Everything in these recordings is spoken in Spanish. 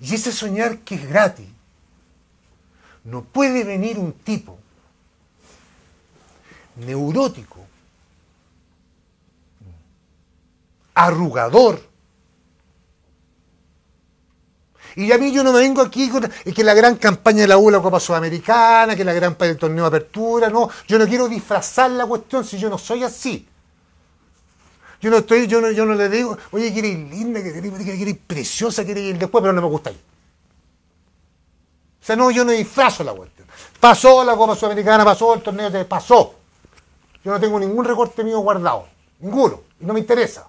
Y ese soñar que es gratis, no puede venir un tipo neurótico, arrugador. Y a mí yo no me vengo aquí con que la gran campaña de la ULA Copa Sudamericana, que la gran del torneo de apertura, no, yo no quiero disfrazar la cuestión si yo no soy así. Yo no estoy, yo no, yo no le digo, oye, quiere ir linda, que ir preciosa, quiere ir después, pero no me gusta ir O sea, no, yo no disfrazo la vuelta Pasó la Copa Sudamericana, pasó el torneo, pasó. Yo no tengo ningún recorte mío guardado. Ninguno. Y no me interesa.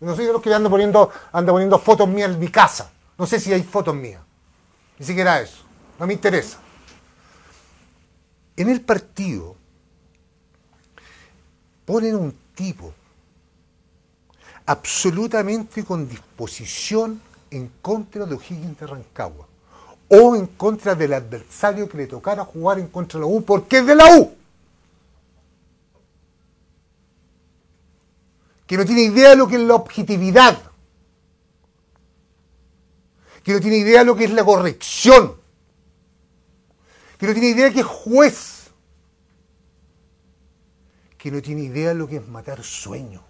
Yo no soy de los que ando poniendo, ando poniendo fotos mías en mi casa. No sé si hay fotos mías. Ni siquiera eso. No me interesa. En el partido ponen un tipo absolutamente con disposición en contra de O'Higgins de Rancagua o en contra del adversario que le tocara jugar en contra de la U porque es de la U. Que no tiene idea de lo que es la objetividad, que no tiene idea de lo que es la corrección, que no tiene idea que es juez, que no tiene idea de lo que es matar sueños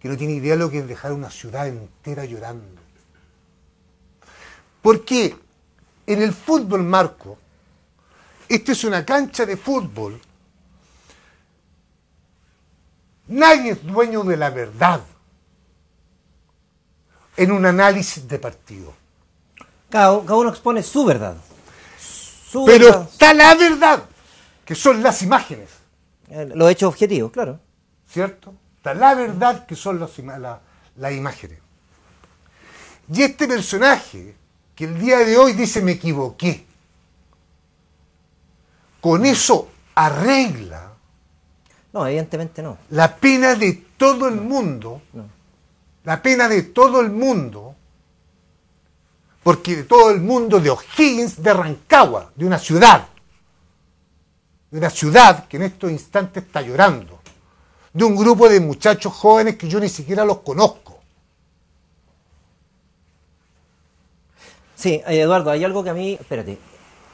que no tiene idea lo que es dejar una ciudad entera llorando. Porque en el fútbol, Marco, esta es una cancha de fútbol. Nadie es dueño de la verdad en un análisis de partido. Cada, uno expone su verdad. Pero está la verdad, que son las imágenes. Eh, los hechos objetivos, claro. ¿Cierto? la verdad que son las la, imágenes. Y este personaje, que el día de hoy dice me equivoqué, con eso arregla. No, evidentemente no. La pena de todo el mundo. La pena de todo el mundo. Porque de todo el mundo de O'Higgins, de Rancagua, de una ciudad. De una ciudad que en estos instantes está llorando de un grupo de muchachos jóvenes que yo ni siquiera los conozco. Sí, eh, Eduardo, hay algo que a mí, espérate,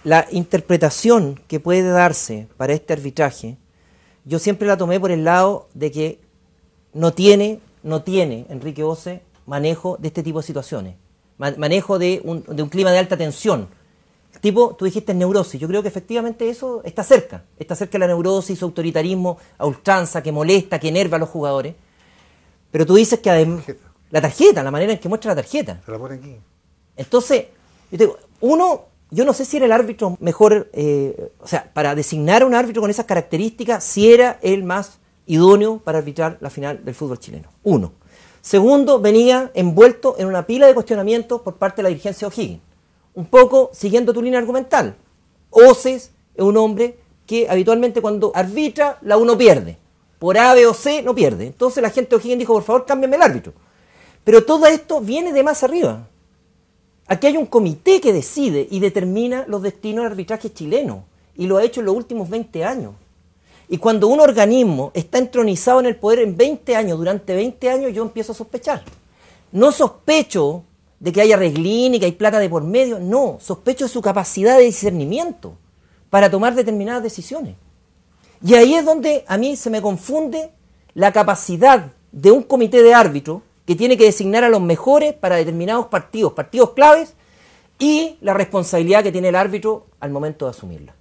la interpretación que puede darse para este arbitraje, yo siempre la tomé por el lado de que no tiene, no tiene Enrique Ose manejo de este tipo de situaciones, manejo de un, de un clima de alta tensión tipo, tú dijiste neurosis, yo creo que efectivamente eso está cerca, está cerca la neurosis, autoritarismo a ultranza que molesta, que enerva a los jugadores. Pero tú dices que además... La tarjeta, la manera en que muestra la tarjeta. la pone aquí. Entonces, yo digo, uno, yo no sé si era el árbitro mejor, eh, o sea, para designar a un árbitro con esas características, si era el más idóneo para arbitrar la final del fútbol chileno. Uno. Segundo, venía envuelto en una pila de cuestionamientos por parte de la dirigencia de O'Higgins un poco siguiendo tu línea argumental. Oces es un hombre que habitualmente cuando arbitra, la uno pierde. Por A, B o C no pierde. Entonces la gente de O'Higgins dijo, por favor, cámbiame el árbitro. Pero todo esto viene de más arriba. Aquí hay un comité que decide y determina los destinos del arbitraje chileno. Y lo ha hecho en los últimos 20 años. Y cuando un organismo está entronizado en el poder en 20 años, durante 20 años, yo empiezo a sospechar. No sospecho de que haya arreglín y que hay plata de por medio. No, sospecho su capacidad de discernimiento para tomar determinadas decisiones. Y ahí es donde a mí se me confunde la capacidad de un comité de árbitro que tiene que designar a los mejores para determinados partidos, partidos claves, y la responsabilidad que tiene el árbitro al momento de asumirla.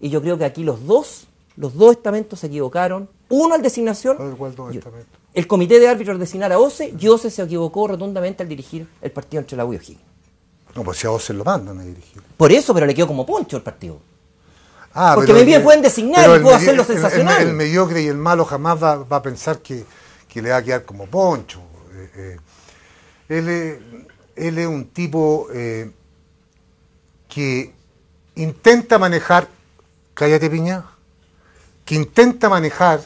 Y yo creo que aquí los dos, los dos estamentos se equivocaron. Uno al designación. El comité de árbitros designara a Oce, Oce se equivocó rotundamente al dirigir el partido entre la U y No, pues si a Oce lo mandan a dirigir. Por eso, pero le quedó como poncho el partido. Ah, Porque me bien pueden designar y puedo hacerlo sensacional. El, mediocre y el malo jamás va, a pensar que, le va a quedar como poncho. Eh, eh, él, es, un tipo eh, que intenta manejar, cállate piña, que intenta manejar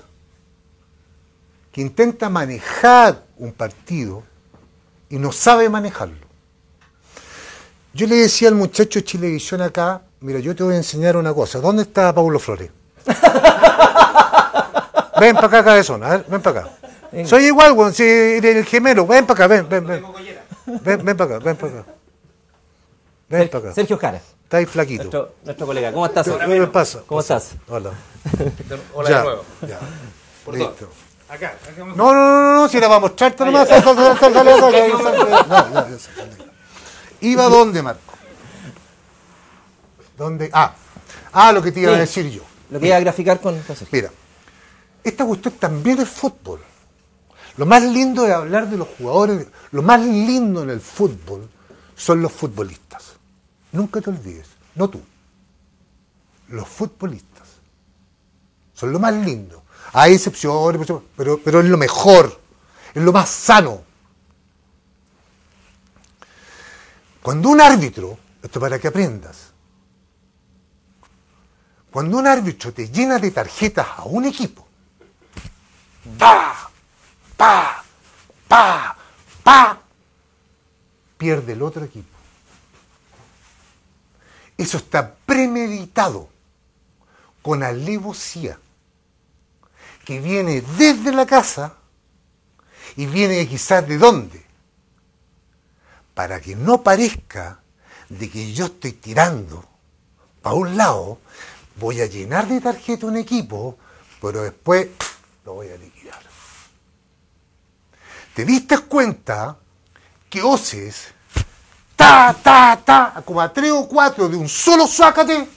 que intenta manejar un partido y no sabe manejarlo. Yo le decía al muchacho de Chilevisión acá, mira, yo te voy a enseñar una cosa. ¿Dónde está Pablo Flores? ven para acá, cabezona, ven para acá. Soy igual, weón, el gemelo, ven para acá, ven, ven, ven. Ven, para acá, ven para acá. Ven para acá. Sergio Jara. Está ahí flaquito. Nuestro, colega, ¿cómo estás? ¿Qué ¿Cómo estás? Hola. Hola de nuevo. Ya. Listo. Acá, no, no, no, no, si la va a mostrar, nomás. Iba dónde, Marco. ¿Dónde? Ah, ah, lo que te iba a decir yo. Lo que iba a graficar con. Mira, esta cuestión también es fútbol. Lo más lindo de hablar de los jugadores, lo más lindo en el fútbol son los futbolistas. Nunca te olvides, no tú. Los futbolistas son lo más lindo. Hay excepciones, pero, es lo mejor, es lo más sano. Cuando un árbitro, esto para que aprendas, cuando un árbitro te llena de tarjetas a un equipo, pa, pa, pierde el otro equipo. Eso está premeditado, con alevosía que viene desde la casa y viene quizás de dónde. Para que no parezca de que yo estoy tirando para un lado, voy a llenar de tarjeta un equipo, pero después lo voy a liquidar. ¿Te diste cuenta que OCES, ta, ta, ta, como a tres o cuatro de un solo sácate?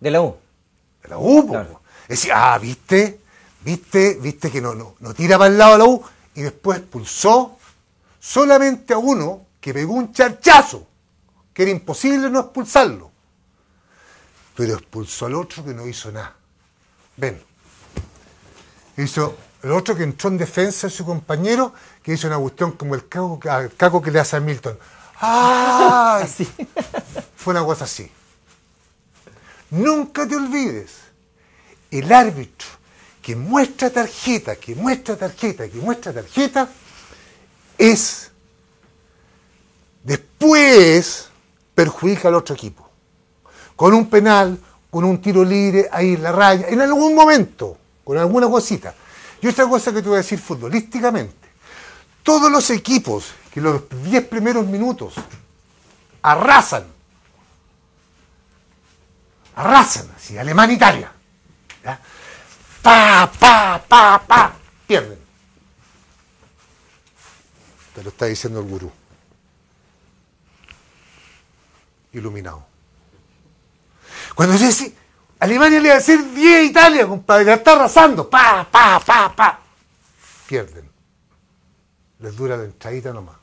De la U. De la U, Es decir, ah, ¿viste? viste, viste que no, no, no tira para lado la U y después expulsó solamente a uno que pegó un charchazo, que era imposible no expulsarlo. Pero expulsó al otro que no hizo nada. Ven. Hizo el otro que entró en defensa de su compañero, que hizo una cuestión como el caco, que le hace a Milton. ¡Ah! Fue una cosa así. Nunca te olvides, el árbitro que muestra tarjeta, que muestra tarjeta, que muestra tarjeta, es después perjudica al otro equipo. Con un penal, con un tiro libre ahí en la raya, en algún momento, con alguna cosita. Y otra cosa que te voy a decir futbolísticamente, todos los equipos que los 10 primeros minutos arrasan, arrasan, así, Alemania-Italia pa, pa, pa, pa, pierden. Te lo está diciendo el gurú. Iluminado. Cuando yo Alemania le va a decir 10 Italia, compadre, la está arrasando, pa, pa, pa, pa. Pierden. Les dura la entradita nomás.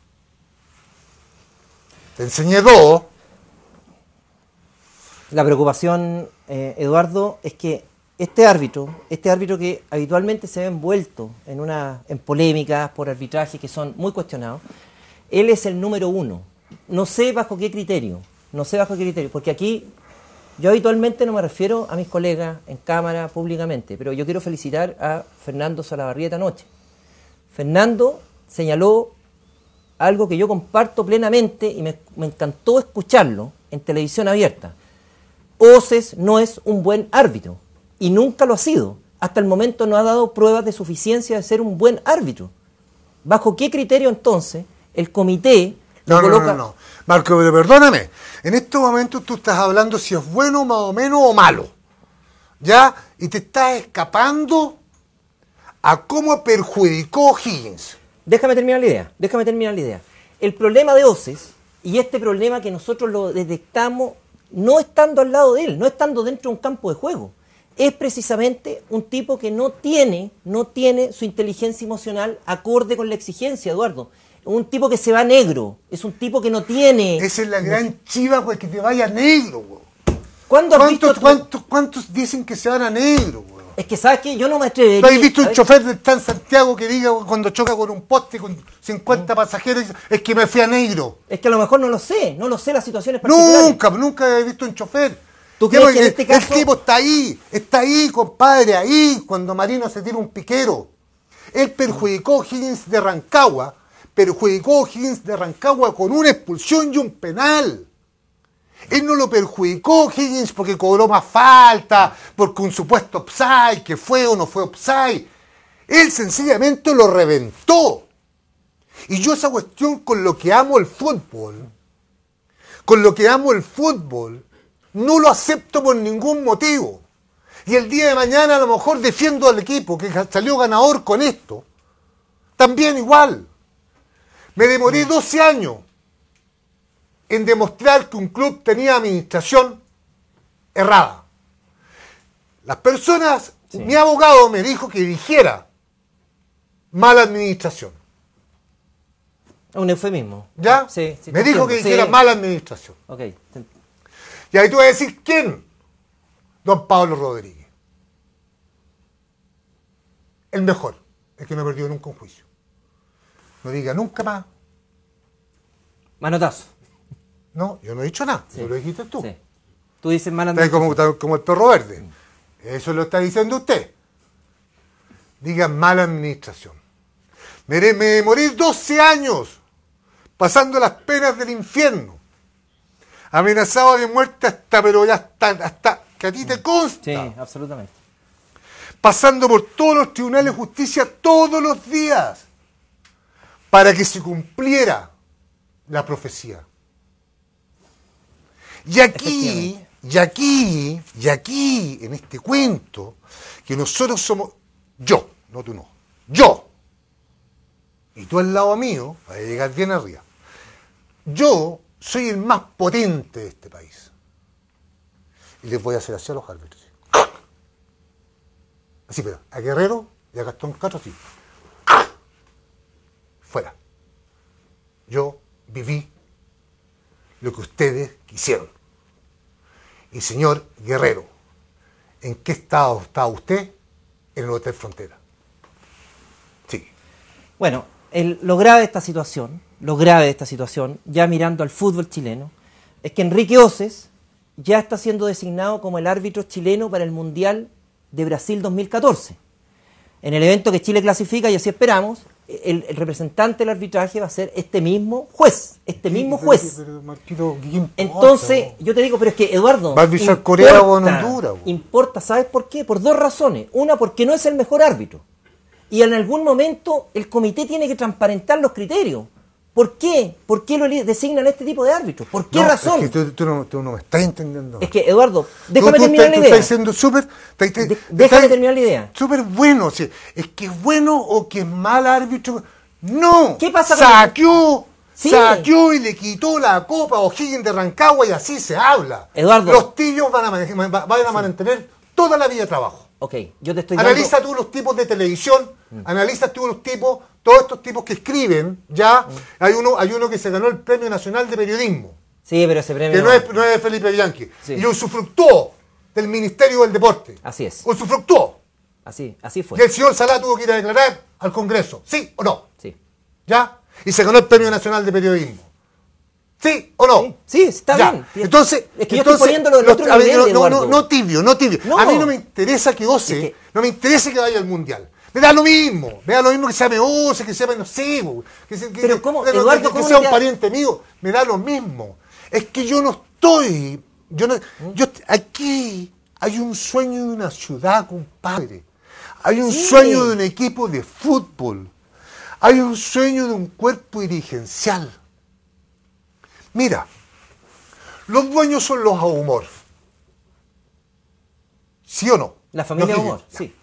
Te enseñé dos. La preocupación, eh, Eduardo, es que este árbitro, este árbitro que habitualmente se ve envuelto en, una, en polémicas por arbitraje, que son muy cuestionados, él es el número uno. No sé bajo qué criterio, no sé bajo qué criterio, porque aquí yo habitualmente no me refiero a mis colegas en cámara públicamente, pero yo quiero felicitar a Fernando esta anoche. Fernando señaló algo que yo comparto plenamente y me, me encantó escucharlo en televisión abierta. OCES no es un buen árbitro y nunca lo ha sido. Hasta el momento no ha dado pruebas de suficiencia de ser un buen árbitro. ¿Bajo qué criterio entonces el comité no, coloca... no, no, no, Marco, perdóname. En estos momentos tú estás hablando si es bueno, más o menos, o malo. ¿Ya? Y te estás escapando a cómo perjudicó Higgins. Déjame terminar la idea. Déjame terminar la idea. El problema de OCES y este problema que nosotros lo detectamos no estando al lado de él, no estando dentro de un campo de juego es precisamente un tipo que no tiene, no tiene su inteligencia emocional acorde con la exigencia, Eduardo. Un tipo que se va negro, es un tipo que no tiene. Esa es la gran chiva, porque que te vaya negro, güey. ¿Cuántos, ¿Cuántos, dicen que se van a negro, güey? Es que, ¿sabes qué? Yo no me atrevería. ¿No habéis visto un chofer de Tan Santiago que diga cuando choca con un poste con 50 mm. pasajeros, es que me fui a negro? Es que a lo mejor no lo sé, no lo sé las situaciones particulares. Nunca, nunca he visto un chofer. Eh, este El tipo está ahí, está ahí, compadre, ahí, cuando Marino se tira un piquero. Él perjudicó a Higgins de Rancagua, perjudicó a Higgins de Rancagua con una expulsión y un penal. Él no lo perjudicó Higgins porque cobró más falta, porque un supuesto upside, que fue o no fue upside. Él sencillamente lo reventó. Y yo esa cuestión con lo que amo el fútbol, con lo que amo el fútbol, no lo acepto por ningún motivo. Y el día de mañana a lo mejor defiendo al equipo que salió ganador con esto. También igual. Me demoré 12 años en demostrar que un club tenía administración errada. Las personas, mi abogado me dijo que dijera mala administración. Un eufemismo. ¿Ya? Sí, sí, me dijo que dijera mala administración. Ok, y ahí tú vas a decir, ¿quién? Don Pablo Rodríguez. El mejor, el que no perdido nunca un juicio. No diga nunca más. Manotazo. No, yo no he dicho nada, lo dijiste tú. Tú dices manotazo. Como, como el perro verde. Eso lo está diciendo usted. Diga mala administración. Me, me morí 12 años pasando las penas del infierno amenazado de muerte hasta, pero ya hasta, hasta que a ti te consta. Sí, absolutamente. Pasando por todos los tribunales de justicia todos los días para que se cumpliera la profecía. Y aquí, y aquí, y aquí, en este cuento, que nosotros somos, yo, no tú no, yo, y tú al lado mío, para llegar bien arriba, yo soy el más potente de este país. Y les voy a hacer así a los árbitros. Así, pero a Guerrero y a Gastón Castro, sí. Fuera. Yo viví lo que ustedes quisieron. Y señor Guerrero, ¿en qué estado está usted en el Hotel Frontera? Sí. Bueno, lo grave de esta situación, lo grave de esta situación, ya mirando al fútbol chileno, es que Enrique Oces ya está siendo designado como el árbitro chileno para el Mundial de Brasil 2014. En el evento que Chile clasifica, y así esperamos, el, representante del arbitraje va a ser este mismo juez, este mismo juez. Entonces, yo te digo, pero es que Eduardo... Honduras. Importa, ¿sabes por qué? Por dos razones. Una, porque no es el mejor árbitro y en algún momento el comité tiene que transparentar los criterios. ¿Por qué? ¿Por qué lo designan este tipo de árbitros? ¿Por qué razón? Es que tú, no, me estás entendiendo. Es que, Eduardo, déjame terminar la idea. Tú estás siendo súper. déjame terminar la idea. Súper bueno. es que es bueno o que es mal árbitro. No. ¿Qué pasa con Saqueó. Saqueó y le quitó la copa a O'Higgins de Rancagua y así se habla. Eduardo. Los tíos van a, van a mantener toda la vida de trabajo. Ok, yo te estoy Analiza tú los tipos de televisión, analiza tú los tipos, todos estos tipos que escriben, ya. Hay, uno, hay uno que se ganó el Premio Nacional de Periodismo. Sí, pero ese premio... Que no es, no Felipe Bianchi. y Y usufructuó del Ministerio del Deporte. Así es. Usufructuó. Así, así fue. Y el señor Salá tuvo que ir a declarar al Congreso, ¿sí o no? Sí. ¿Ya? Y se ganó el Premio Nacional de Periodismo. ¿Sí o no? Sí, está bien. Entonces, no, no, no, tibio, no tibio. A mí no me interesa que goce, no me interesa que vaya al mundial. Me da lo mismo, me da lo mismo que sea Meose, que sea, que, que, sea un pariente mío, me da lo mismo. Es que yo no estoy, yo ¿Mm? yo, aquí hay un sueño de una ciudad, compadre. Hay un sueño de un equipo de fútbol. Hay un sueño de un cuerpo dirigencial Mira, los dueños son los humor, ¿Sí o no? La familia humor, sí.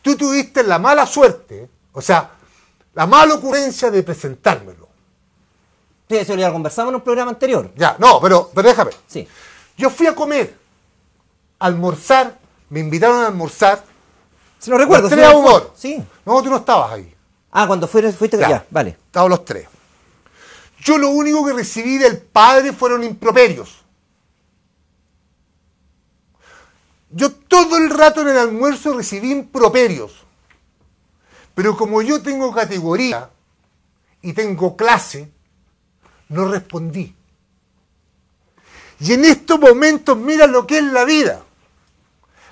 Tú tuviste la mala suerte, o sea, la mala ocurrencia de presentármelo. Sí, eso ya conversamos en un programa anterior. Ya, no, pero, pero déjame. Sí. Yo fui a comer, almorzar, me invitaron a almorzar. Se lo recuerdo. Los humor, sí, Sí. No, tú no estabas ahí. Ah, cuando fuiste, ya vale. Estaban los tres. Yo lo único que recibí del Padre fueron improperios. Yo todo el rato en el almuerzo recibí improperios. Pero como yo tengo categoría y tengo clase, no respondí. Y en estos momentos mira lo que es la vida.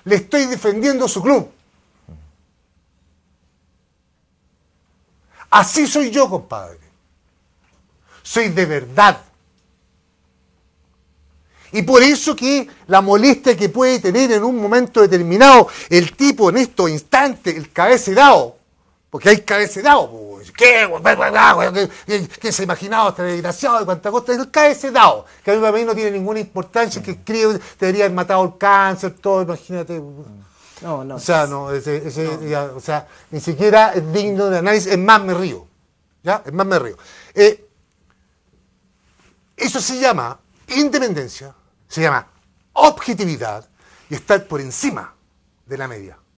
Le estoy defendiendo su club. Así soy yo, compadre soy de verdad. Y por eso que la molestia que puede tener en un momento determinado el tipo en estos instantes, el dado porque hay cabecedado, dado ¿qué? ¿Qué, se imaginaba este desgraciado de cuánta cosa? El dado, que a mí no tiene ninguna importancia, que creo te debería matado el cáncer, todo, imagínate. No, no. O sea, no, ese, o sea, ni siquiera es digno de análisis, es más me río. ¿Ya? Es más me río. Eh, eso se llama independencia, se llama objetividad y estar por encima de la media.